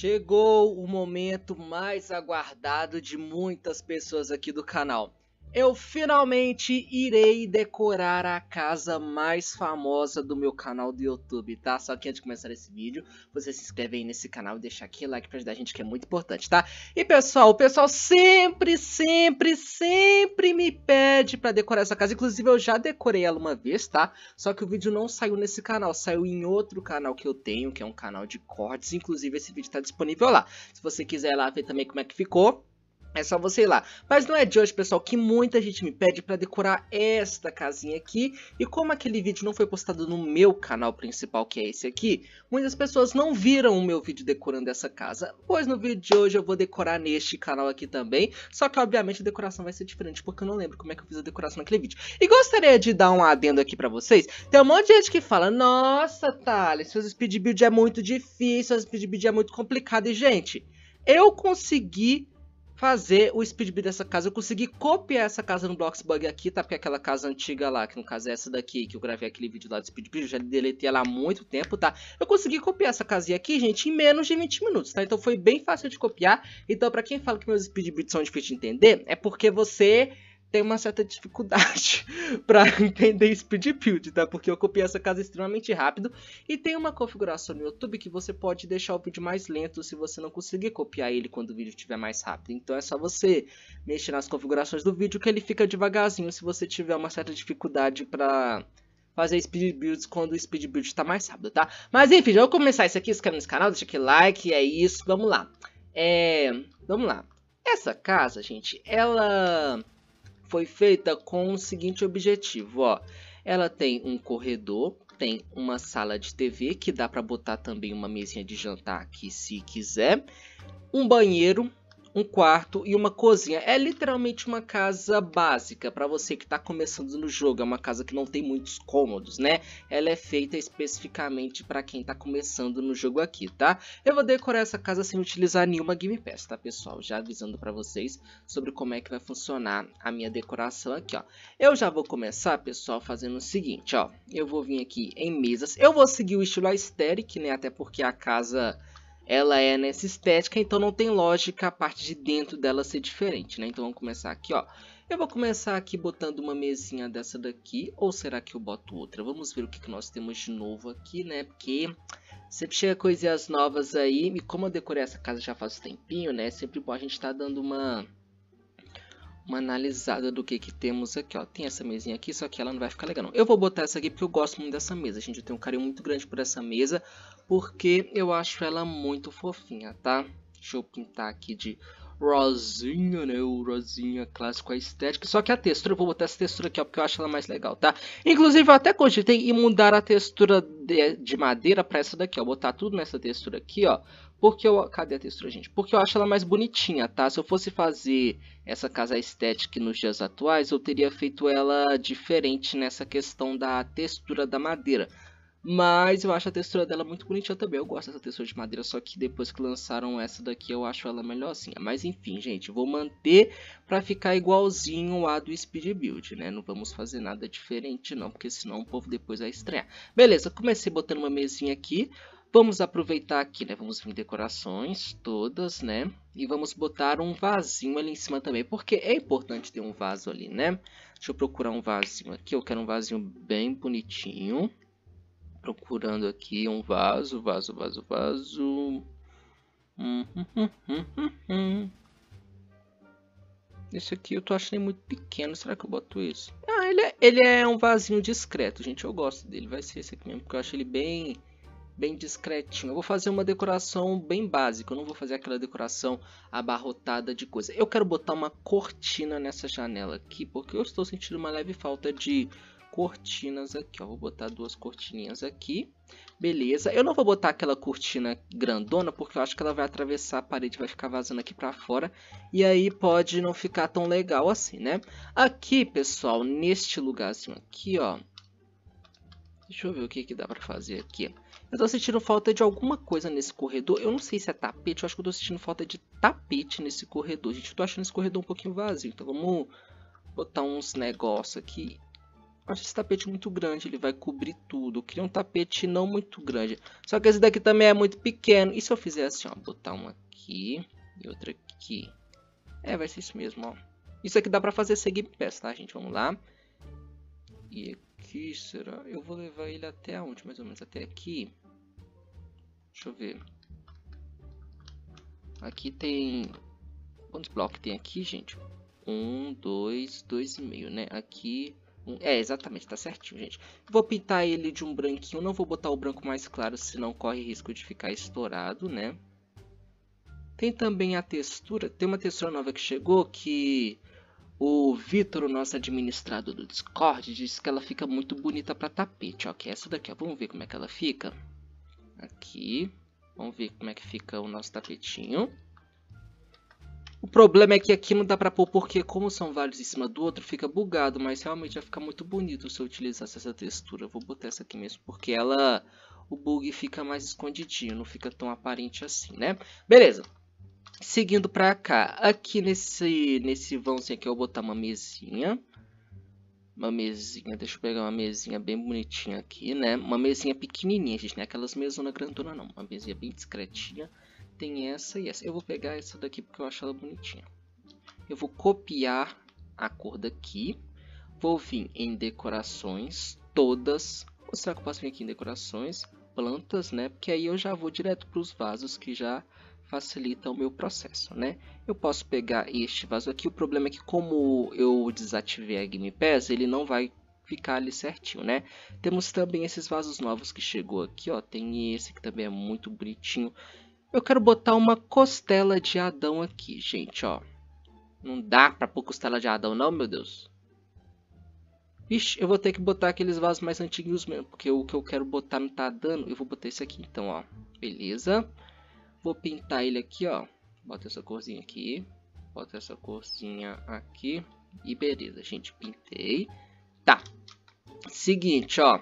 Chegou o momento mais aguardado de muitas pessoas aqui do canal. Eu finalmente irei decorar a casa mais famosa do meu canal do YouTube, tá? Só que antes de começar esse vídeo, você se inscreve aí nesse canal e deixa aquele like pra ajudar a gente que é muito importante, tá? E pessoal, o pessoal sempre, sempre, sempre me pede pra decorar essa casa. Inclusive eu já decorei ela uma vez, tá? Só que o vídeo não saiu nesse canal, saiu em outro canal que eu tenho, que é um canal de cortes. Inclusive esse vídeo tá disponível lá. Se você quiser ir lá ver também como é que ficou, é só você ir lá. Mas não é de hoje, pessoal, que muita gente me pede para decorar esta casinha aqui. E como aquele vídeo não foi postado no meu canal principal, que é esse aqui, muitas pessoas não viram o meu vídeo decorando essa casa. Pois no vídeo de hoje eu vou decorar neste canal aqui também. Só que, obviamente, a decoração vai ser diferente, porque eu não lembro como é que eu fiz a decoração naquele vídeo. E gostaria de dar um adendo aqui para vocês. Tem um monte de gente que fala, nossa, Thales, seus speed build é muito difícil, seus speed build é muito complicado. E, gente, eu consegui fazer o speed build dessa casa. Eu consegui copiar essa casa no Bloxbug aqui, tá? Porque é aquela casa antiga lá, que no caso é essa daqui, que eu gravei aquele vídeo lá do speed build, eu já deletei ela há muito tempo, tá? Eu consegui copiar essa casinha aqui, gente, em menos de 20 minutos, tá? Então foi bem fácil de copiar. Então pra quem fala que meus speed builds são difíceis de entender, é porque você tem uma certa dificuldade para entender speed build, tá? Porque eu copiei essa casa extremamente rápido e tem uma configuração no YouTube que você pode deixar o vídeo mais lento se você não conseguir copiar ele quando o vídeo estiver mais rápido. Então é só você mexer nas configurações do vídeo que ele fica devagarzinho se você tiver uma certa dificuldade para fazer speed builds quando o speed build está mais rápido, tá? Mas enfim, já vou começar isso aqui, se inscreve nesse canal, deixa aquele like, é isso, vamos lá. É, vamos lá. Essa casa, gente, ela foi feita com o seguinte objetivo, ó. Ela tem um corredor, tem uma sala de TV que dá para botar também uma mesinha de jantar aqui se quiser, um banheiro um quarto e uma cozinha. É literalmente uma casa básica para você que está começando no jogo. É uma casa que não tem muitos cômodos, né? Ela é feita especificamente para quem está começando no jogo aqui, tá? Eu vou decorar essa casa sem utilizar nenhuma Game Pass, tá, pessoal? Já avisando para vocês sobre como é que vai funcionar a minha decoração aqui, ó. Eu já vou começar, pessoal, fazendo o seguinte, ó. Eu vou vir aqui em mesas. Eu vou seguir o estilo aesthetic, né? Até porque a casa ela é nessa estética, então não tem lógica a parte de dentro dela ser diferente, né? Então vamos começar aqui, ó. Eu vou começar aqui botando uma mesinha dessa daqui, ou será que eu boto outra? Vamos ver o que, que nós temos de novo aqui, né? Porque sempre chega coisinhas novas aí, e como eu decorei essa casa já faz tempinho, né? Sempre bom a gente tá dando uma uma analisada do que, que temos aqui, ó. Tem essa mesinha aqui, só que ela não vai ficar legal, não. Eu vou botar essa aqui porque eu gosto muito dessa mesa, gente. Eu tenho um carinho muito grande por essa mesa porque eu acho ela muito fofinha, tá? Deixa eu pintar aqui de rosinha, né? O rosinha clássico, a estética. Só que a textura, eu vou botar essa textura aqui, ó, porque eu acho ela mais legal, tá? Inclusive, eu até cogitei e mudar a textura de, de madeira pra essa daqui, ó. Botar tudo nessa textura aqui, ó. Porque eu... Cadê a textura, gente? Porque eu acho ela mais bonitinha, tá? Se eu fosse fazer essa casa estética nos dias atuais, eu teria feito ela diferente nessa questão da textura da madeira. Mas eu acho a textura dela muito bonitinha também. Eu gosto dessa textura de madeira, só que depois que lançaram essa daqui, eu acho ela melhorzinha. Assim. Mas enfim, gente, vou manter pra ficar igualzinho a do Speed Build, né? Não vamos fazer nada diferente não, porque senão o povo depois vai estranhar. Beleza, comecei botando uma mesinha aqui. Vamos aproveitar aqui, né? Vamos vir decorações todas, né? E vamos botar um vasinho ali em cima também, porque é importante ter um vaso ali, né? Deixa eu procurar um vasinho aqui. Eu quero um vasinho bem bonitinho procurando aqui um vaso, vaso, vaso, vaso. Hum, hum, hum, Esse aqui eu tô achando muito pequeno. Será que eu boto isso? Ah, ele é, ele é um vasinho discreto, gente. Eu gosto dele. Vai ser esse aqui mesmo, porque eu acho ele bem bem discretinho. Eu vou fazer uma decoração bem básica, eu não vou fazer aquela decoração abarrotada de coisa. Eu quero botar uma cortina nessa janela aqui, porque eu estou sentindo uma leve falta de cortinas aqui, ó. Vou botar duas cortininhas aqui. Beleza. Eu não vou botar aquela cortina grandona, porque eu acho que ela vai atravessar a parede, vai ficar vazando aqui para fora. E aí pode não ficar tão legal assim, né? Aqui, pessoal, neste lugarzinho aqui, ó. Deixa eu ver o que, que dá para fazer aqui. Eu tô sentindo falta de alguma coisa nesse corredor. Eu não sei se é tapete, eu acho que eu tô sentindo falta de tapete nesse corredor. Gente, eu tô achando esse corredor um pouquinho vazio. Então vamos botar uns negócios aqui. Acho esse tapete muito grande, ele vai cobrir tudo. Eu queria um tapete não muito grande. Só que esse daqui também é muito pequeno. E se eu fizer assim, ó, botar um aqui e outro aqui? É, vai ser isso mesmo, ó. Isso aqui dá pra fazer seguir peça, tá, gente? Vamos lá. E aqui, será? Eu vou levar ele até onde, mais ou menos? Até aqui. Deixa eu ver. Aqui tem... Quantos blocos tem aqui, gente? Um, dois, dois e meio, né? Aqui... É, exatamente, tá certinho, gente. Vou pintar ele de um branquinho, não vou botar o branco mais claro, senão corre risco de ficar estourado, né? Tem também a textura, tem uma textura nova que chegou que o Vitor, o nosso administrador do Discord, disse que ela fica muito bonita para tapete, ó, que é essa daqui, ó. Vamos ver como é que ela fica. Aqui, vamos ver como é que fica o nosso tapetinho. O problema é que aqui não dá pra pôr porque como são vários em cima do outro, fica bugado, mas realmente vai ficar muito bonito se eu utilizasse essa textura. Vou botar essa aqui mesmo, porque ela o bug fica mais escondidinho, não fica tão aparente assim, né? Beleza. Seguindo pra cá, aqui nesse, nesse vãozinho aqui eu vou botar uma mesinha. Uma mesinha, deixa eu pegar uma mesinha bem bonitinha aqui, né? Uma mesinha pequenininha, gente, não é aquelas mesonas grandona não. Uma mesinha bem discretinha tem essa e essa. Eu vou pegar essa daqui porque eu acho ela bonitinha. Eu vou copiar a cor daqui. Vou vir em decorações, todas. Ou será que eu posso vir aqui em decorações, plantas, né? Porque aí eu já vou direto para os vasos que já facilita o meu processo, né? Eu posso pegar este vaso aqui. O problema é que como eu desativei a Game Pass, ele não vai ficar ali certinho, né? Temos também esses vasos novos que chegou aqui, ó. Tem esse que também é muito bonitinho. Eu quero botar uma costela de Adão aqui, gente, ó. Não dá pra pôr costela de Adão, não, meu Deus. Vixe, eu vou ter que botar aqueles vasos mais antigos mesmo, porque o que eu quero botar não tá dando. Eu vou botar esse aqui, então, ó. Beleza. Vou pintar ele aqui, ó. Bota essa corzinha aqui. Bota essa corzinha aqui. E beleza, gente. Pintei. Tá. Seguinte, ó.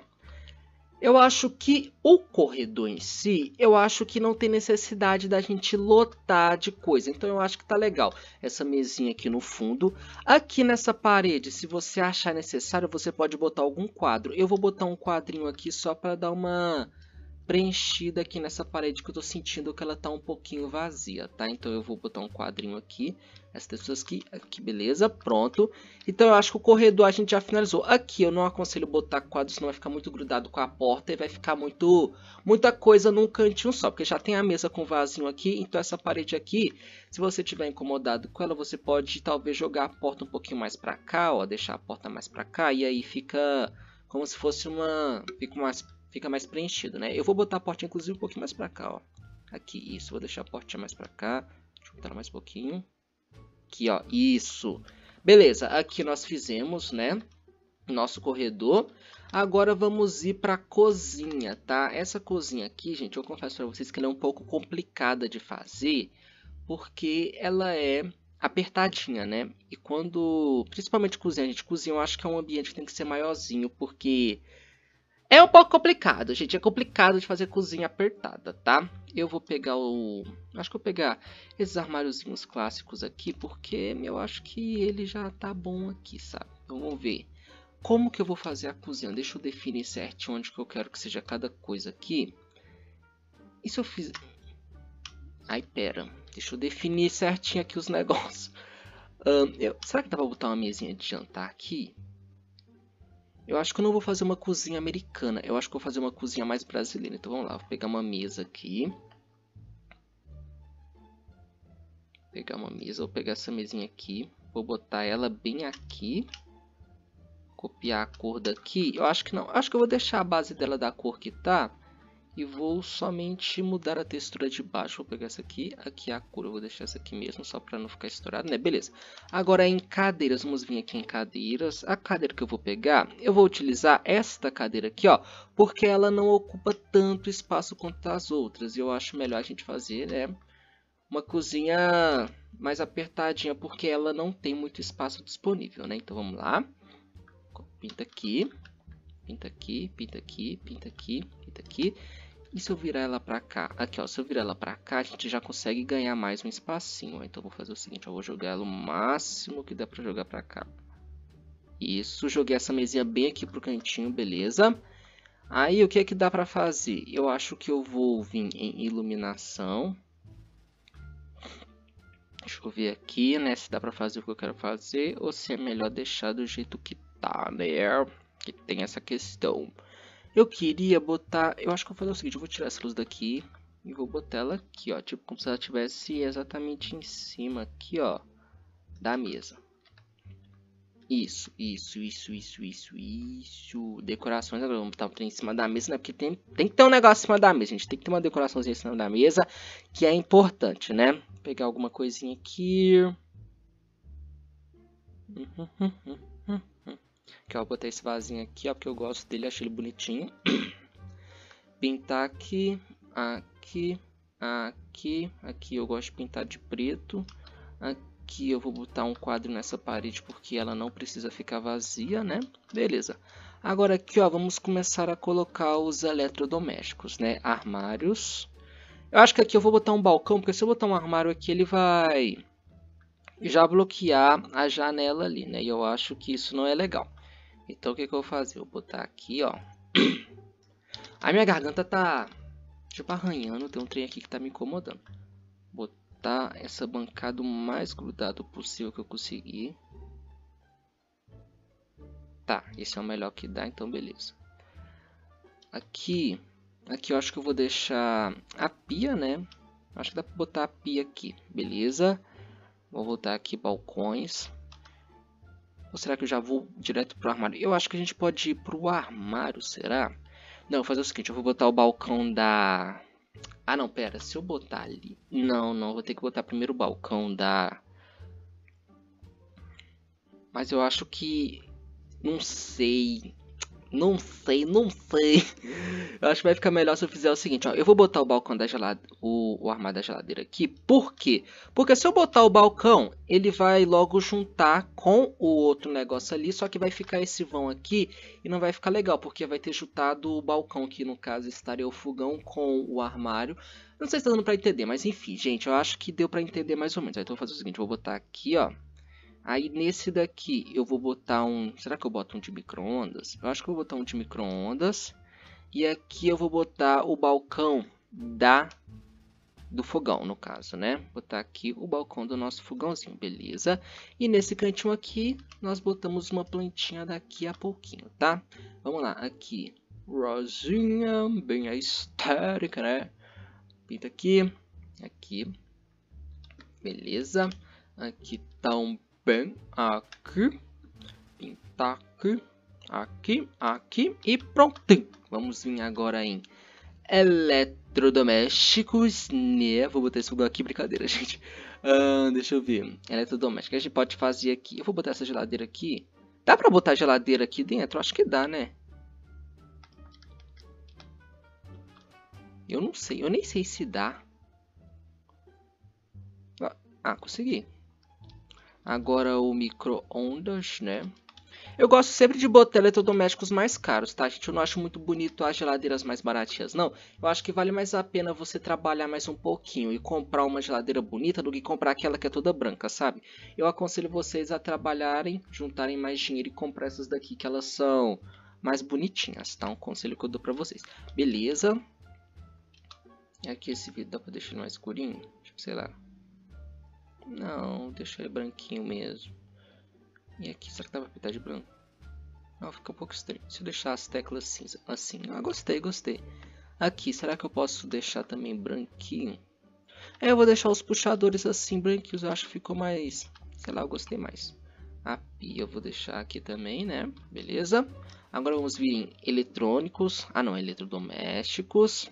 Eu acho que o corredor em si, eu acho que não tem necessidade da gente lotar de coisa. Então eu acho que tá legal. Essa mesinha aqui no fundo. Aqui nessa parede, se você achar necessário, você pode botar algum quadro. Eu vou botar um quadrinho aqui só para dar uma preenchida aqui nessa parede que eu tô sentindo que ela tá um pouquinho vazia, tá? Então eu vou botar um quadrinho aqui, essas pessoas aqui, aqui, beleza, pronto. Então eu acho que o corredor a gente já finalizou. Aqui eu não aconselho botar quadro, senão vai ficar muito grudado com a porta e vai ficar muito muita coisa num cantinho só, porque já tem a mesa com vasinho aqui, então essa parede aqui, se você tiver incomodado com ela, você pode talvez jogar a porta um pouquinho mais para cá, ó, deixar a porta mais para cá e aí fica como se fosse uma, fica mais fica mais preenchido, né? Eu vou botar a porta inclusive, um pouquinho mais para cá, ó. Aqui, isso. Vou deixar a porta mais para cá. Deixa eu botar mais um pouquinho. Aqui, ó. Isso. Beleza. Aqui nós fizemos, né? Nosso corredor. Agora vamos ir para a cozinha, tá? Essa cozinha aqui, gente, eu confesso para vocês que ela é um pouco complicada de fazer. Porque ela é apertadinha, né? E quando, principalmente cozinha, a gente cozinha, eu acho que é um ambiente que tem que ser maiorzinho, porque é um pouco complicado, gente. É complicado de fazer cozinha apertada, tá? Eu vou pegar o... Acho que vou pegar esses armáriozinhos clássicos aqui, porque eu acho que ele já tá bom aqui, sabe? Então, vamos ver. Como que eu vou fazer a cozinha? Deixa eu definir certinho onde que eu quero que seja cada coisa aqui. E se eu fizer... Ai, pera. Deixa eu definir certinho aqui os negócios. eu... Será que dá pra botar uma mesinha de jantar aqui? Eu acho que eu não vou fazer uma cozinha americana. Eu acho que vou fazer uma cozinha mais brasileira. Então vamos lá, vou pegar uma mesa aqui. Vou pegar uma mesa, vou pegar essa mesinha aqui. Vou botar ela bem aqui. Copiar a cor daqui. Eu acho que não. Eu acho que eu vou deixar a base dela da cor que tá e vou somente mudar a textura de baixo, vou pegar essa aqui, aqui é a cor, eu vou deixar essa aqui mesmo, só para não ficar estourado, né, beleza. Agora em cadeiras, vamos vir aqui em cadeiras, a cadeira que eu vou pegar, eu vou utilizar esta cadeira aqui, ó, porque ela não ocupa tanto espaço quanto as outras, e eu acho melhor a gente fazer, né, uma cozinha mais apertadinha, porque ela não tem muito espaço disponível, né, então vamos lá, pinta aqui, pinta aqui, pinta aqui, pinta aqui, pinta aqui, e se eu virar ela para cá? Aqui, ó, se eu virar ela para cá, a gente já consegue ganhar mais um espacinho. Então, vou fazer o seguinte, eu vou jogar ela o máximo que der para jogar para cá. Isso, joguei essa mesinha bem aqui pro cantinho, beleza? Aí, o que é que dá para fazer? Eu acho que eu vou vir em iluminação. Deixa eu ver aqui, né, se dá para fazer o que eu quero fazer ou se é melhor deixar do jeito que tá, né? Que tem essa questão. Eu queria botar... Eu acho que eu vou fazer o seguinte, eu vou tirar essa luz daqui e vou botar ela aqui, ó. Tipo, como se ela estivesse exatamente em cima aqui, ó, da mesa. Isso, isso, isso, isso, isso, isso. Decorações agora. Vamos botar um em cima da mesa, né? Porque tem, tem que ter um negócio em cima da mesa, gente. Tem que ter uma decoraçãozinha em cima da mesa. Que é importante, né? Vou pegar alguma coisinha aqui. Uhum, uhum. uhum. Que eu vou botar esse vasinho aqui, ó, porque eu gosto dele, achei ele bonitinho. pintar aqui, aqui, aqui, aqui eu gosto de pintar de preto. Aqui eu vou botar um quadro nessa parede porque ela não precisa ficar vazia, né? Beleza. Agora aqui, ó, vamos começar a colocar os eletrodomésticos, né? Armários. Eu acho que aqui eu vou botar um balcão, porque se eu botar um armário aqui, ele vai já bloquear a janela ali, né? E eu acho que isso não é legal. Então o que, que eu vou fazer? Vou botar aqui, ó. A minha garganta tá tipo arranhando, tem um trem aqui que tá me incomodando. Botar essa bancada o mais grudado possível que eu conseguir. Tá, esse é o melhor que dá, então beleza. Aqui, aqui eu acho que eu vou deixar a pia, né? Acho que dá pra botar a pia aqui, beleza? Vou voltar aqui, balcões. Ou será que eu já vou direto pro armário? Eu acho que a gente pode ir pro armário, será? Não, vou fazer o seguinte, eu vou botar o balcão da... Ah, não, pera, se eu botar ali... Não, não, vou ter que botar primeiro o balcão da... Mas eu acho que... Não sei... Não sei, não sei. Eu acho que vai ficar melhor se eu fizer o seguinte, ó. Eu vou botar o balcão da geladeira, o, o armário da geladeira aqui. Por quê? Porque se eu botar o balcão, ele vai logo juntar com o outro negócio ali. Só que vai ficar esse vão aqui e não vai ficar legal. Porque vai ter juntado o balcão, que no caso estaria o fogão com o armário. Não sei se tá dando pra entender, mas enfim, gente. Eu acho que deu pra entender mais ou menos. Então eu vou fazer o seguinte, vou botar aqui, ó. Aí nesse daqui eu vou botar um... Será que eu boto um de micro-ondas? Eu acho que eu vou botar um de micro-ondas. E aqui eu vou botar o balcão da do fogão, no caso, né? Botar aqui o balcão do nosso fogãozinho, beleza? E nesse cantinho aqui, nós botamos uma plantinha daqui a pouquinho, tá? Vamos lá, aqui, rosinha, bem histérica, né? Pinta aqui, aqui, beleza? Aqui tá um aqui, pintar aqui, aqui, aqui e pronto Vamos vir agora em eletrodomésticos, né? Vou botar esse lugar aqui, brincadeira, gente. Uh, deixa eu ver. Eletrodomésticos, a gente pode fazer aqui. Eu vou botar essa geladeira aqui. Dá pra botar a geladeira aqui dentro? Acho que dá, né? Eu não sei, eu nem sei se dá. Ah, ah consegui. Agora o micro-ondas, né? Eu gosto sempre de botar eletrodomésticos mais caros, tá, gente? Eu não acho muito bonito as geladeiras mais baratinhas, não. Eu acho que vale mais a pena você trabalhar mais um pouquinho e comprar uma geladeira bonita do que comprar aquela que é toda branca, sabe? Eu aconselho vocês a trabalharem, juntarem mais dinheiro e comprar essas daqui que elas são mais bonitinhas, tá? Um conselho que eu dou pra vocês. Beleza. E Aqui esse vídeo dá pra deixar mais escurinho, sei lá. Não, uhum. deixa ele branquinho mesmo. E aqui, será que dá pra pintar de branco? Não, fica um pouco estranho. Se eu deixar as teclas cinza assim. Ah, gostei, gostei. Aqui, será que eu posso deixar também branquinho? É, eu vou deixar os puxadores assim, branquinhos. Eu acho que ficou mais... Sei lá, eu gostei mais. A pia eu vou deixar aqui também, né? Beleza. Agora vamos vir em eletrônicos. Ah, não, eletrodomésticos.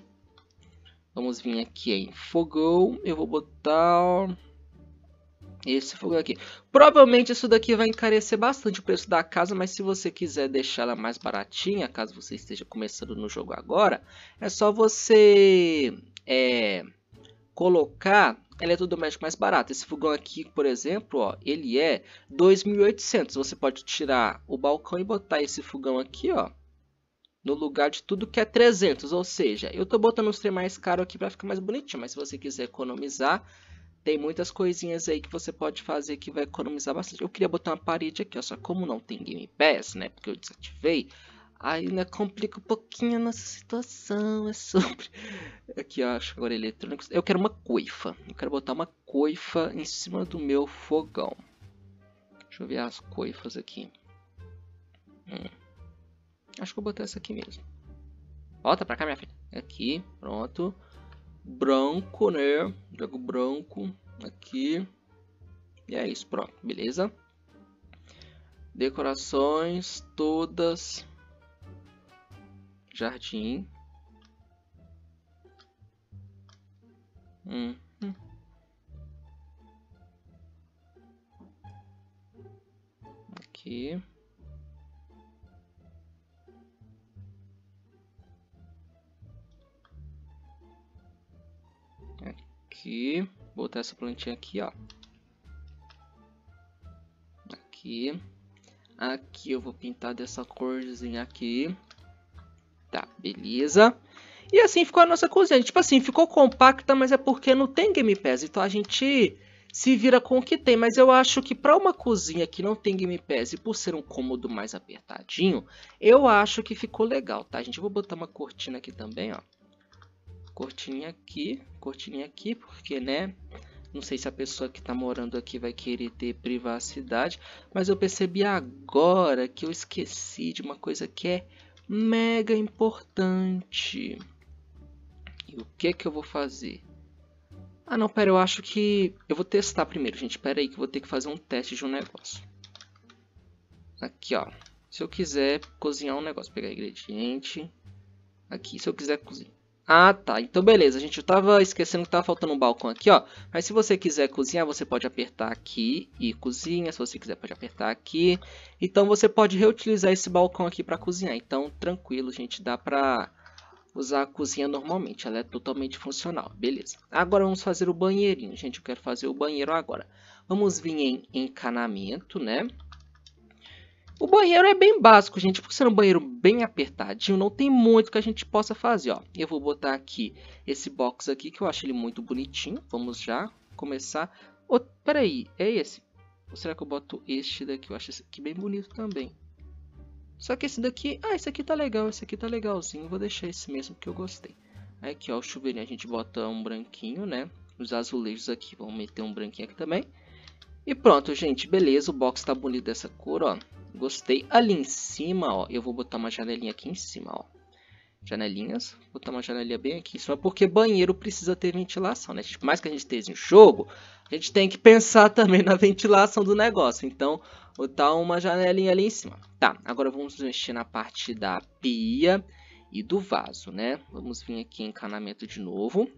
Vamos vir aqui em fogão. Eu vou botar... Esse fogão aqui. Provavelmente isso daqui vai encarecer bastante o preço da casa, mas se você quiser deixar ela mais baratinha, caso você esteja começando no jogo agora, é só você é, colocar eletrodoméstico é mais barato. Esse fogão aqui, por exemplo, ó, ele é 2.800. Você pode tirar o balcão e botar esse fogão aqui, ó, no lugar de tudo que é 300. Ou seja, eu tô botando os três mais caros aqui para ficar mais bonitinho, mas se você quiser economizar tem muitas coisinhas aí que você pode fazer que vai economizar bastante. Eu queria botar uma parede aqui, ó, só como não tem Game Pass, né, porque eu desativei, ainda né, complica um pouquinho a nossa situação, é sobre... Aqui, ó, agora é eletrônicos. Eu quero uma coifa, eu quero botar uma coifa em cima do meu fogão. Deixa eu ver as coifas aqui. Hum. Acho que eu vou botar essa aqui mesmo. Volta pra cá, minha filha. Aqui, pronto branco, né? Jogo branco aqui. E é isso, pronto, beleza? Decorações todas jardim. Hum. Aqui. aqui, botar essa plantinha aqui, ó. Aqui. Aqui eu vou pintar dessa corzinha aqui. Tá, beleza. E assim ficou a nossa cozinha. Tipo assim, ficou compacta, mas é porque não tem Game Pass. Então a gente se vira com o que tem. Mas eu acho que para uma cozinha que não tem Game Pass e por ser um cômodo mais apertadinho, eu acho que ficou legal, tá, a gente? vou botar uma cortina aqui também, ó. Cortininha aqui, cortininha aqui, porque, né? Não sei se a pessoa que está morando aqui vai querer ter privacidade, mas eu percebi agora que eu esqueci de uma coisa que é mega importante. E o que que eu vou fazer? Ah não, pera, eu acho que... Eu vou testar primeiro, gente. Pera aí que eu vou ter que fazer um teste de um negócio. Aqui, ó. Se eu quiser cozinhar um negócio, pegar ingrediente. Aqui, se eu quiser cozinhar. Ah, tá. Então, beleza. Gente, eu tava esquecendo que tava faltando um balcão aqui, ó. Mas se você quiser cozinhar, você pode apertar aqui e cozinha. Se você quiser, pode apertar aqui. Então, você pode reutilizar esse balcão aqui para cozinhar. Então, tranquilo, gente. Dá para usar a cozinha normalmente. Ela é totalmente funcional. Beleza. Agora, vamos fazer o banheirinho. Gente, eu quero fazer o banheiro agora. Vamos vir em encanamento, né? O banheiro é bem básico, gente, porque sendo um banheiro bem apertadinho, não tem muito que a gente possa fazer, ó. Eu vou botar aqui esse box aqui, que eu acho ele muito bonitinho. Vamos já começar. Oh, peraí, é esse? Ou será que eu boto este daqui? Eu acho esse aqui bem bonito também. Só que esse daqui... Ah, esse aqui tá legal, esse aqui tá legalzinho. Vou deixar esse mesmo, que eu gostei. Aqui, ó, o chuveirinho a gente bota um branquinho, né? Os azulejos aqui, vamos meter um branquinho aqui também. E pronto, gente, beleza, o box tá bonito dessa cor, ó. Gostei. Ali em cima, ó, eu vou botar uma janelinha aqui em cima, ó. Janelinhas, vou botar uma janelinha bem aqui em cima, porque banheiro precisa ter ventilação, né? Por tipo, mais que a gente esteja em jogo, a gente tem que pensar também na ventilação do negócio. Então, botar uma janelinha ali em cima. Tá, agora vamos mexer na parte da pia e do vaso, né? Vamos vir aqui em encanamento de novo.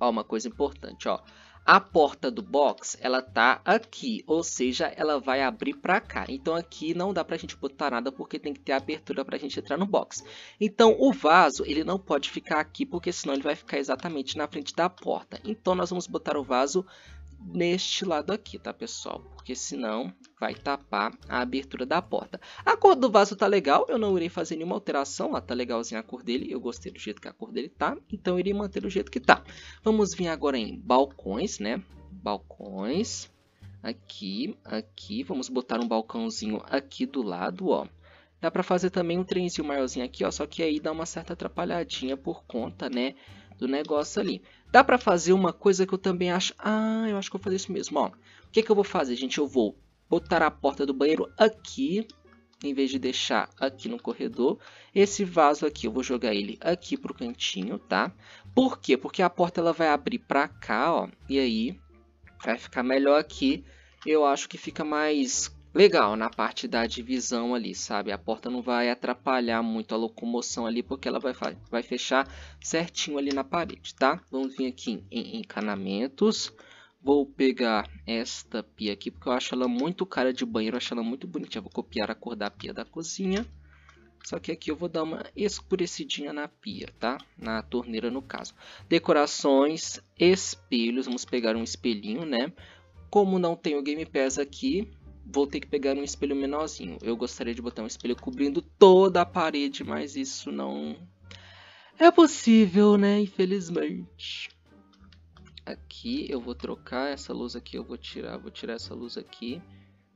Ó, uma coisa importante, ó. A porta do box, ela tá aqui, ou seja, ela vai abrir para cá. Então aqui não dá para a gente botar nada porque tem que ter abertura para a gente entrar no box. Então o vaso, ele não pode ficar aqui porque senão ele vai ficar exatamente na frente da porta. Então nós vamos botar o vaso neste lado aqui, tá, pessoal? Porque senão vai tapar a abertura da porta. A cor do vaso tá legal, eu não irei fazer nenhuma alteração. Ó, tá legalzinha a cor dele, eu gostei do jeito que a cor dele tá, então irei manter do jeito que tá. Vamos vir agora em balcões, né? Balcões, aqui, aqui. Vamos botar um balcãozinho aqui do lado, ó. Dá para fazer também um trenzinho maiorzinho aqui, ó, só que aí dá uma certa atrapalhadinha por conta, né, do negócio ali. Dá para fazer uma coisa que eu também acho... Ah, eu acho que eu vou fazer isso mesmo, ó. O que, que eu vou fazer, gente? Eu vou botar a porta do banheiro aqui, em vez de deixar aqui no corredor. Esse vaso aqui, eu vou jogar ele aqui pro cantinho, tá? Por quê? Porque a porta ela vai abrir para cá, ó, e aí vai ficar melhor aqui. Eu acho que fica mais legal na parte da divisão ali, sabe? A porta não vai atrapalhar muito a locomoção ali, porque ela vai, vai fechar certinho ali na parede, tá? Vamos vir aqui em encanamentos. Vou pegar esta pia aqui, porque eu acho ela muito cara de banheiro, eu acho ela muito bonitinha. Vou copiar a cor da pia da cozinha. Só que aqui eu vou dar uma escurecidinha na pia, tá? Na torneira, no caso. Decorações, espelhos. Vamos pegar um espelhinho, né? Como não tem o Game Pass aqui, vou ter que pegar um espelho menorzinho. Eu gostaria de botar um espelho cobrindo toda a parede, mas isso não é possível, né? Infelizmente. Aqui eu vou trocar essa luz aqui, eu vou tirar, vou tirar essa luz aqui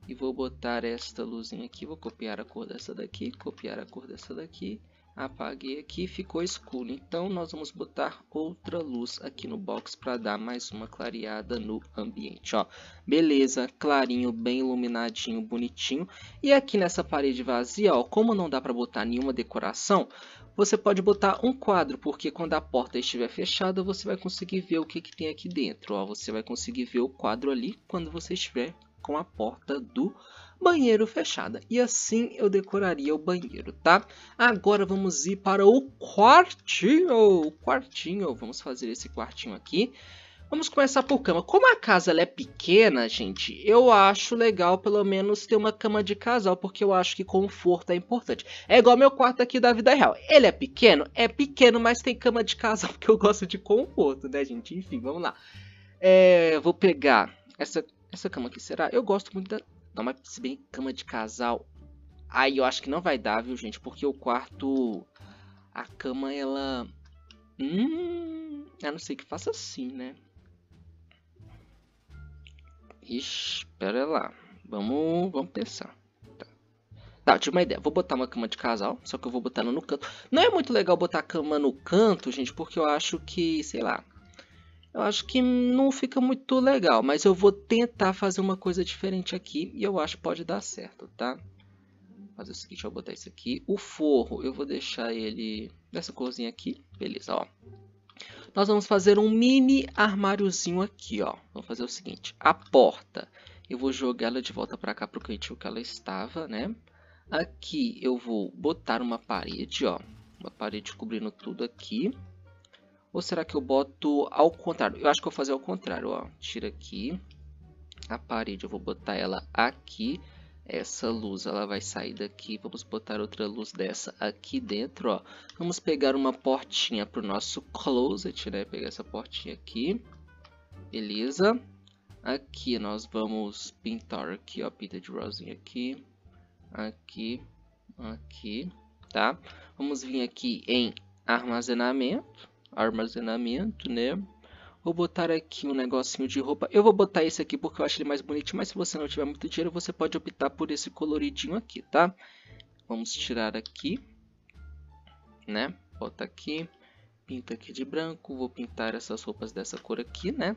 e vou botar esta luzinha aqui, vou copiar a cor dessa daqui, copiar a cor dessa daqui apaguei aqui ficou escuro então nós vamos botar outra luz aqui no box para dar mais uma clareada no ambiente ó beleza clarinho bem iluminadinho bonitinho e aqui nessa parede vazia ó como não dá para botar nenhuma decoração você pode botar um quadro, porque quando a porta estiver fechada, você vai conseguir ver o que, que tem aqui dentro. Ó. Você vai conseguir ver o quadro ali quando você estiver com a porta do banheiro fechada. E assim eu decoraria o banheiro, tá? Agora vamos ir para o quartinho. o Quartinho, vamos fazer esse quartinho aqui. Vamos começar por cama. Como a casa é pequena, gente, eu acho legal pelo menos ter uma cama de casal, porque eu acho que conforto é importante. É igual meu quarto aqui da vida real. Ele é pequeno? É pequeno, mas tem cama de casal, porque eu gosto de conforto, né, gente? Enfim, vamos lá. É, vou pegar essa, essa cama aqui, será? Eu gosto muito da... Não, mas se bem cama de casal. Aí eu acho que não vai dar, viu, gente? Porque o quarto. A cama, ela. Hum. A não ser que faça assim, né? Ixi, pera lá. Vamos, vamos pensar. Tá. tá, eu tive uma ideia. Vou botar uma cama de casal, só que eu vou botar ela no canto. Não é muito legal botar a cama no canto, gente, porque eu acho que, sei lá, eu acho que não fica muito legal, mas eu vou tentar fazer uma coisa diferente aqui e eu acho que pode dar certo, tá? Fazer o seguinte, eu vou botar isso aqui. O forro, eu vou deixar ele nessa corzinha aqui. Beleza, ó. Nós vamos fazer um mini armáriozinho aqui, ó. Vamos fazer o seguinte, a porta, eu vou jogar ela de volta para cá para o cantinho que ela estava, né? Aqui eu vou botar uma parede, ó. Uma parede cobrindo tudo aqui. Ou será que eu boto ao contrário? Eu acho que eu vou fazer ao contrário, ó. Tira aqui. A parede eu vou botar ela aqui. Essa luz ela vai sair daqui. Vamos botar outra luz dessa aqui dentro, ó. Vamos pegar uma portinha para o nosso closet, né? Pegar essa portinha aqui. Beleza. Aqui nós vamos pintar aqui, ó. Pinta de rosinha aqui. Aqui. Aqui. Tá? Vamos vir aqui em armazenamento armazenamento, né? Vou botar aqui um negocinho de roupa. Eu vou botar esse aqui porque eu acho ele mais bonito mas se você não tiver muito dinheiro, você pode optar por esse coloridinho aqui, tá? Vamos tirar aqui, né? Bota aqui, pinta aqui de branco, vou pintar essas roupas dessa cor aqui, né?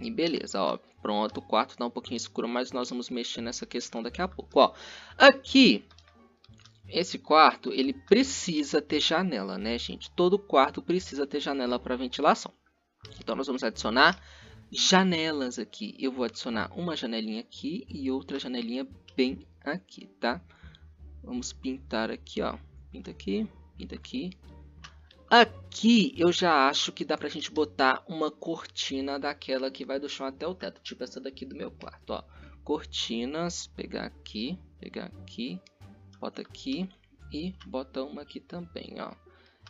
E beleza, ó, pronto, o quarto tá um pouquinho escuro, mas nós vamos mexer nessa questão daqui a pouco, ó. Aqui, esse quarto, ele precisa ter janela, né, gente? Todo quarto precisa ter janela para ventilação. Então, nós vamos adicionar janelas aqui. Eu vou adicionar uma janelinha aqui e outra janelinha bem aqui, tá? Vamos pintar aqui, ó. Pinta aqui, pinta aqui. Aqui eu já acho que dá pra gente botar uma cortina daquela que vai do chão até o teto. Tipo essa daqui do meu quarto, ó. Cortinas, pegar aqui, pegar aqui bota aqui e bota uma aqui também, ó.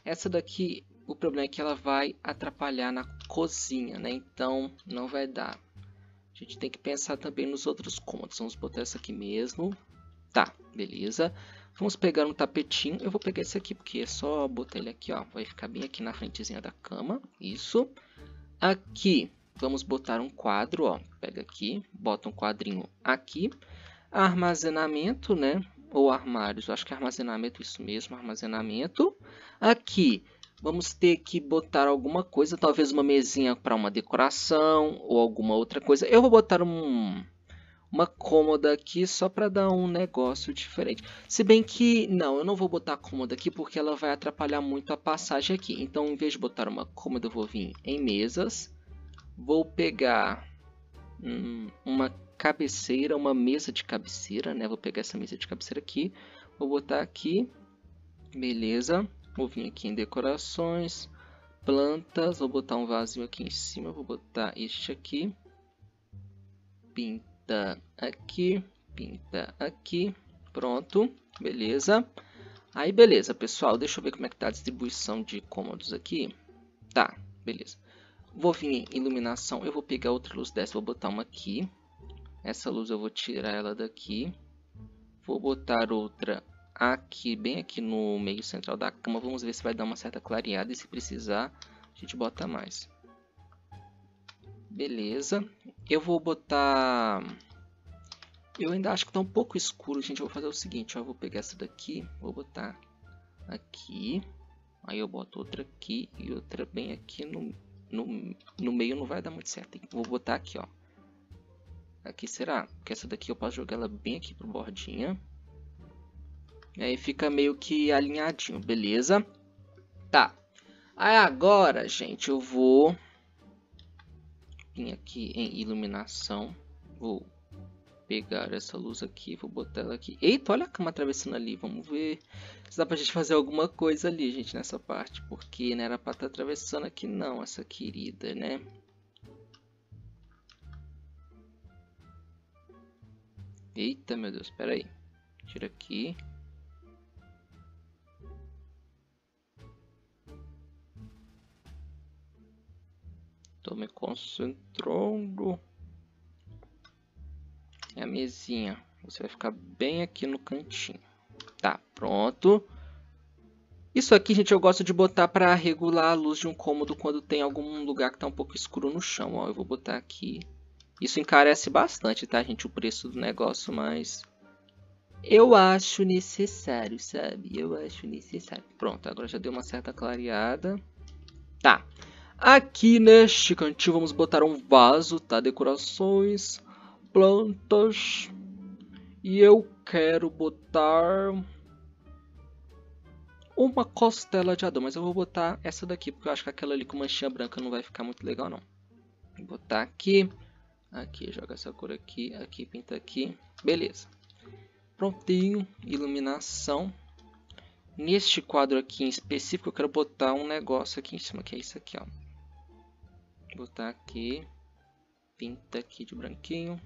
Essa daqui, o problema é que ela vai atrapalhar na cozinha, né? Então, não vai dar. A gente tem que pensar também nos outros cômodos. Vamos botar essa aqui mesmo. Tá, beleza. Vamos pegar um tapetinho. Eu vou pegar esse aqui, porque é só botar ele aqui, ó. Vai ficar bem aqui na frentezinha da cama. Isso. Aqui, vamos botar um quadro, ó. Pega aqui, bota um quadrinho aqui. Armazenamento, né? ou armários, acho que é armazenamento, isso mesmo, armazenamento. Aqui, vamos ter que botar alguma coisa, talvez uma mesinha para uma decoração ou alguma outra coisa. Eu vou botar um, uma cômoda aqui só para dar um negócio diferente. Se bem que, não, eu não vou botar cômoda aqui porque ela vai atrapalhar muito a passagem aqui. Então, em vez de botar uma cômoda, eu vou vir em mesas. Vou pegar hum, uma cabeceira, uma mesa de cabeceira, né? Vou pegar essa mesa de cabeceira aqui, vou botar aqui, beleza. Vou vir aqui em decorações, plantas, vou botar um vasinho aqui em cima, vou botar este aqui. Pinta aqui, pinta aqui, pronto, beleza. Aí beleza, pessoal, deixa eu ver como é que tá a distribuição de cômodos aqui. Tá, beleza. Vou vir em iluminação, eu vou pegar outra luz dessa, vou botar uma aqui, essa luz eu vou tirar ela daqui. Vou botar outra aqui, bem aqui no meio central da cama. Vamos ver se vai dar uma certa clareada e se precisar, a gente bota mais. Beleza. Eu vou botar... Eu ainda acho que está um pouco escuro, gente. Eu vou fazer o seguinte, ó. Eu vou pegar essa daqui, vou botar aqui. Aí eu boto outra aqui e outra bem aqui no, no, no meio. Não vai dar muito certo. Vou botar aqui, ó. Aqui será? Porque essa daqui eu posso jogar ela bem aqui pro bordinha. E aí fica meio que alinhadinho, beleza? Tá. Aí agora, gente, eu vou... Vim aqui em iluminação. Vou pegar essa luz aqui, vou botar ela aqui. Eita, olha a cama atravessando ali, vamos ver se dá pra gente fazer alguma coisa ali, gente, nessa parte. Porque não era pra estar tá atravessando aqui não, essa querida, né? Eita, meu Deus, espera aí. Tira aqui. Tô me concentrando. É a mesinha. Você vai ficar bem aqui no cantinho. Tá, pronto. Isso aqui, gente, eu gosto de botar para regular a luz de um cômodo quando tem algum lugar que tá um pouco escuro no chão. Ó, eu vou botar aqui isso encarece bastante, tá, gente? O preço do negócio, mas eu acho necessário, sabe? Eu acho necessário. Pronto, agora já deu uma certa clareada. Tá. Aqui neste cantinho vamos botar um vaso, tá? Decorações, plantas. E eu quero botar uma costela de Adão. Mas eu vou botar essa daqui, porque eu acho que aquela ali com manchinha branca não vai ficar muito legal, não. Vou botar aqui. Aqui, joga essa cor aqui, aqui, pinta aqui. Beleza. Prontinho, iluminação. Neste quadro aqui em específico, eu quero botar um negócio aqui em cima, que é isso aqui, ó. Botar aqui, pinta aqui de branquinho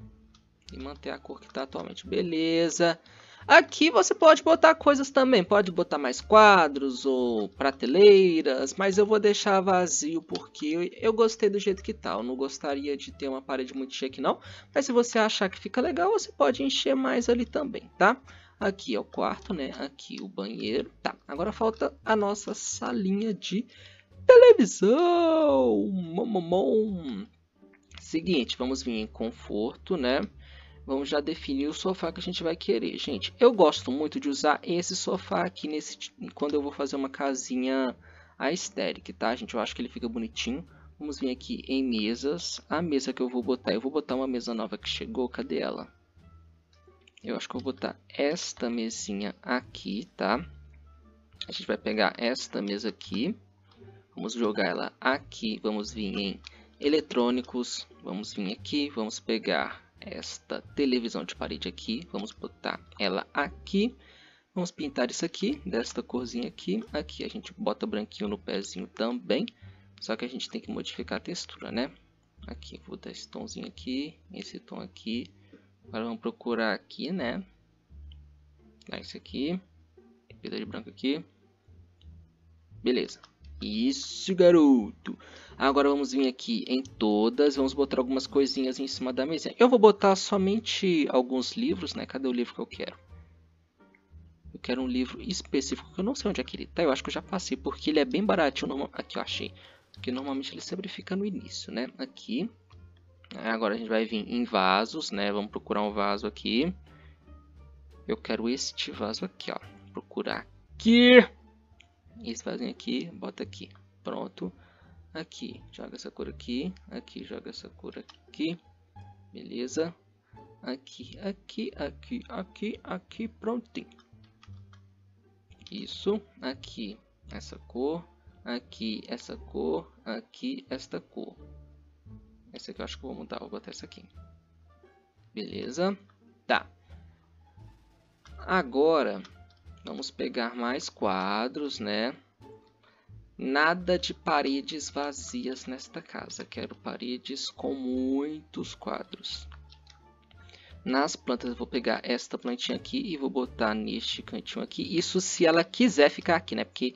e manter a cor que está atualmente. Beleza. Aqui você pode botar coisas também, pode botar mais quadros ou prateleiras, mas eu vou deixar vazio porque eu gostei do jeito que tá. Eu não gostaria de ter uma parede muito cheia aqui não, mas se você achar que fica legal, você pode encher mais ali também, tá? Aqui é o quarto, né? Aqui o banheiro. Tá, agora falta a nossa salinha de televisão. Mamamão. Seguinte, vamos vir em conforto, né? Vamos já definir o sofá que a gente vai querer, gente. Eu gosto muito de usar esse sofá aqui nesse, quando eu vou fazer uma casinha aesthetic, tá, gente? Eu acho que ele fica bonitinho. Vamos vir aqui em mesas. A mesa que eu vou botar, eu vou botar uma mesa nova que chegou, cadê ela? Eu acho que eu vou botar esta mesinha aqui, tá? A gente vai pegar esta mesa aqui. Vamos jogar ela aqui. Vamos vir em eletrônicos. Vamos vir aqui. Vamos pegar esta televisão de parede aqui, vamos botar ela aqui. Vamos pintar isso aqui, desta corzinha aqui. Aqui a gente bota branquinho no pezinho também, só que a gente tem que modificar a textura, né? Aqui, vou dar esse tomzinho aqui, esse tom aqui. Agora vamos procurar aqui, né? Dá esse aqui, pinta de branco aqui. Beleza. Isso, garoto. Agora vamos vir aqui em todas, vamos botar algumas coisinhas em cima da mesa. Eu vou botar somente alguns livros, né? Cadê o livro que eu quero? Eu quero um livro específico, que eu não sei onde é que ele tá, eu acho que eu já passei, porque ele é bem baratinho. Normal... Aqui, eu achei. Porque normalmente ele sempre fica no início, né? Aqui. Agora a gente vai vir em vasos, né? Vamos procurar um vaso aqui. Eu quero este vaso aqui, ó. Procurar aqui. E eles fazem aqui, bota aqui. Pronto. Aqui, joga essa cor aqui. Aqui, joga essa cor aqui. Beleza. Aqui, aqui, aqui, aqui, aqui. Prontinho. Isso. Aqui, essa cor. Aqui, essa cor. Aqui, esta cor. Essa aqui eu acho que vou mudar. Vou botar essa aqui. Beleza. Tá. Agora, Vamos pegar mais quadros, né? Nada de paredes vazias nesta casa. Quero paredes com muitos quadros. Nas plantas, vou pegar esta plantinha aqui e vou botar neste cantinho aqui. Isso se ela quiser ficar aqui, né? Porque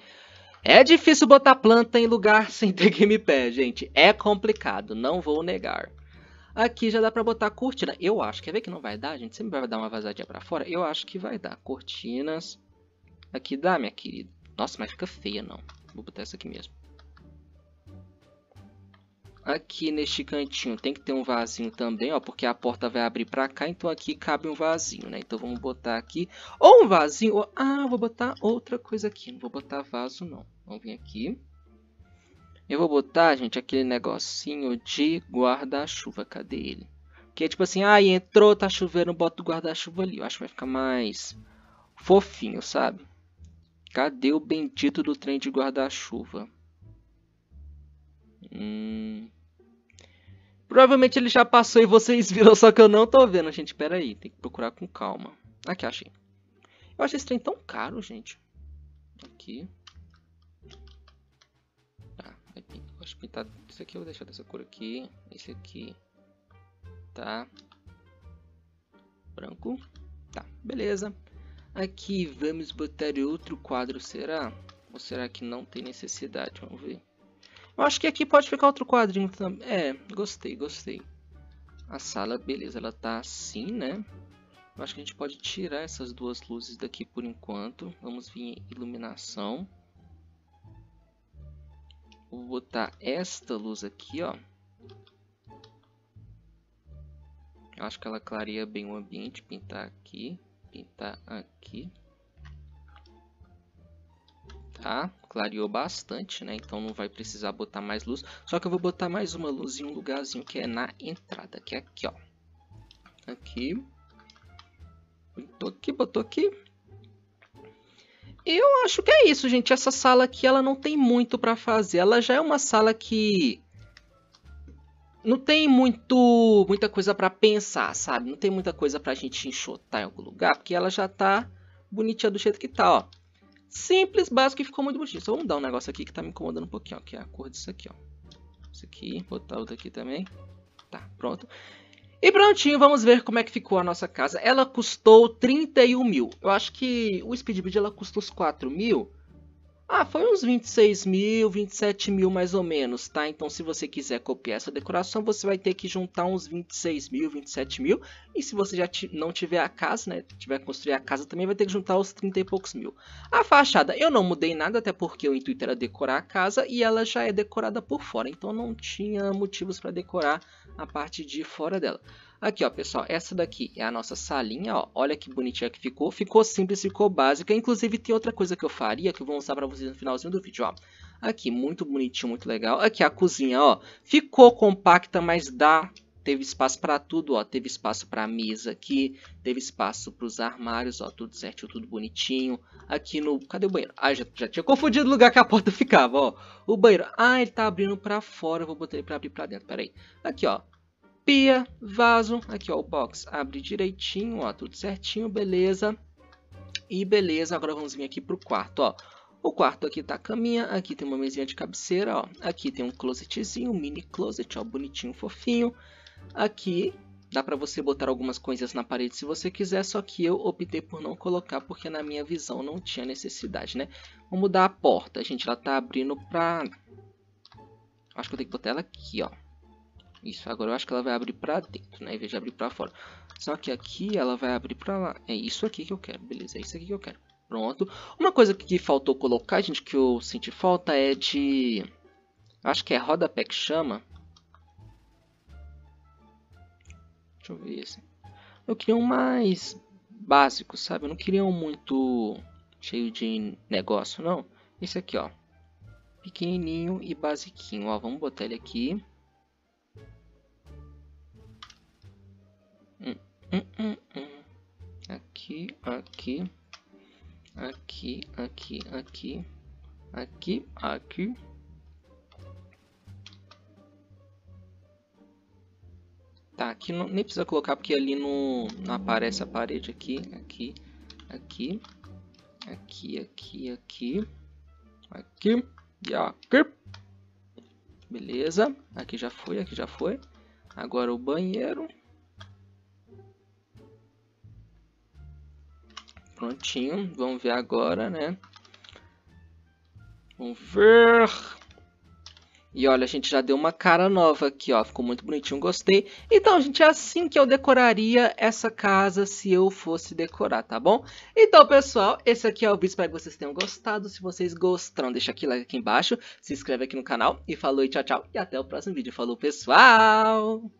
é difícil botar planta em lugar sem ter gamepad, gente. É complicado, não vou negar. Aqui já dá pra botar cortina. Eu acho. Quer ver que não vai dar, A gente? Sempre vai dar uma vazadinha pra fora? Eu acho que vai dar. Cortinas. Aqui dá, minha querida. Nossa, mas fica feia, não. Vou botar essa aqui mesmo. Aqui neste cantinho tem que ter um vasinho também, ó, porque a porta vai abrir para cá, então aqui cabe um vasinho, né? Então vamos botar aqui ou um vasinho, ou... ah, vou botar outra coisa aqui, não vou botar vaso não. Vamos vir aqui. Eu vou botar, gente, aquele negocinho de guarda-chuva, cadê ele? Que é tipo assim, ah, entrou, tá chovendo, bota o guarda-chuva ali. Eu acho que vai ficar mais fofinho, sabe? Cadê o bendito do trem de guarda-chuva? Hum... Provavelmente ele já passou e vocês viram, só que eu não tô vendo, gente. Pera aí, tem que procurar com calma. Aqui, achei. Eu acho esse trem tão caro, gente. Aqui. Ah, tá, vai pintar. Acho pintar. Isso aqui eu vou deixar dessa cor aqui. Esse aqui. Tá. Branco. Tá, beleza. Aqui vamos botar outro quadro, será? Ou será que não tem necessidade? Vamos ver. Eu acho que aqui pode ficar outro quadrinho também. É, gostei, gostei. A sala, beleza, ela tá assim, né? Eu acho que a gente pode tirar essas duas luzes daqui por enquanto. Vamos vir em iluminação. Vou botar esta luz aqui, ó. Eu acho que ela clareia bem o ambiente, pintar aqui e tá aqui. Tá, clareou bastante, né? Então não vai precisar botar mais luz. Só que eu vou botar mais uma luz em um lugarzinho que é na entrada, que é aqui, ó. Aqui. Botou aqui, botou aqui. eu acho que é isso, gente. Essa sala aqui, ela não tem muito para fazer. Ela já é uma sala que não tem muito muita coisa para pensar, sabe? Não tem muita coisa para a gente enxotar em algum lugar, porque ela já tá bonitinha do jeito que tá, ó. Simples, básico e ficou muito bonitinho. Só vamos dar um negócio aqui que tá me incomodando um pouquinho, ó, que é a cor disso aqui, ó. Isso aqui, botar outro aqui também. Tá, pronto. E prontinho, vamos ver como é que ficou a nossa casa. Ela custou 31 mil. Eu acho que o Speed Build ela custa os 4 mil. Ah, foi uns 26 mil, 27 mil mais ou menos, tá? Então se você quiser copiar essa decoração, você vai ter que juntar uns 26 mil, 27 mil. E se você já não tiver a casa, né, tiver que construir a casa também, vai ter que juntar os 30 e poucos mil. A fachada, eu não mudei nada, até porque o intuito era decorar a casa e ela já é decorada por fora. Então não tinha motivos para decorar a parte de fora dela. Aqui, ó, pessoal, essa daqui é a nossa salinha, ó. Olha que bonitinha que ficou. Ficou simples, ficou básica. Inclusive, tem outra coisa que eu faria que eu vou mostrar para vocês no finalzinho do vídeo, ó. Aqui, muito bonitinho, muito legal. Aqui, a cozinha, ó. Ficou compacta, mas dá teve espaço para tudo, ó, teve espaço para mesa aqui, teve espaço para os armários, ó, tudo certinho, tudo bonitinho. Aqui no, cadê o banheiro? Ah, já, já tinha confundido o lugar que a porta ficava, ó. O banheiro, ah, ele tá abrindo para fora, eu vou botar ele para abrir para dentro, peraí. Aqui, ó, pia, vaso, aqui ó, o box abre direitinho, ó, tudo certinho, beleza. E beleza, agora vamos vir aqui pro quarto, ó. O quarto aqui tá a caminha, aqui tem uma mesinha de cabeceira, ó. Aqui tem um closetzinho, um mini closet, ó, bonitinho, fofinho. Aqui dá para você botar algumas coisas na parede se você quiser, só que eu optei por não colocar porque na minha visão não tinha necessidade, né? Vamos mudar a porta, gente, ela tá abrindo pra... Acho que eu tenho que botar ela aqui, ó. Isso, agora eu acho que ela vai abrir para dentro, né? Em vez de abrir para fora. Só que aqui ela vai abrir para lá. É isso aqui que eu quero, beleza? É isso aqui que eu quero. Pronto. Uma coisa que faltou colocar, gente, que eu senti falta é de... Acho que é rodapé que chama. Deixa eu ver esse. Eu queria um mais básico, sabe? Eu não queria um muito cheio de negócio, não. Esse aqui, ó. Pequenininho e basiquinho, ó. Vamos botar ele aqui. Aqui, aqui, aqui, aqui, aqui, aqui, aqui. Tá, aqui não, nem precisa colocar porque ali no, não aparece a parede aqui, aqui, aqui, aqui, aqui, aqui, aqui e aqui. Beleza, aqui já foi, aqui já foi. Agora o banheiro. Prontinho, vamos ver agora, né? Vamos ver. E olha, a gente já deu uma cara nova aqui, ó. Ficou muito bonitinho, gostei. Então, gente, é assim que eu decoraria essa casa se eu fosse decorar, tá bom? Então, pessoal, esse aqui é o vídeo. Espero que vocês tenham gostado. Se vocês gostaram, deixa aquele like aqui embaixo. Se inscreve aqui no canal. E falou e tchau, tchau. E até o próximo vídeo. Falou, pessoal!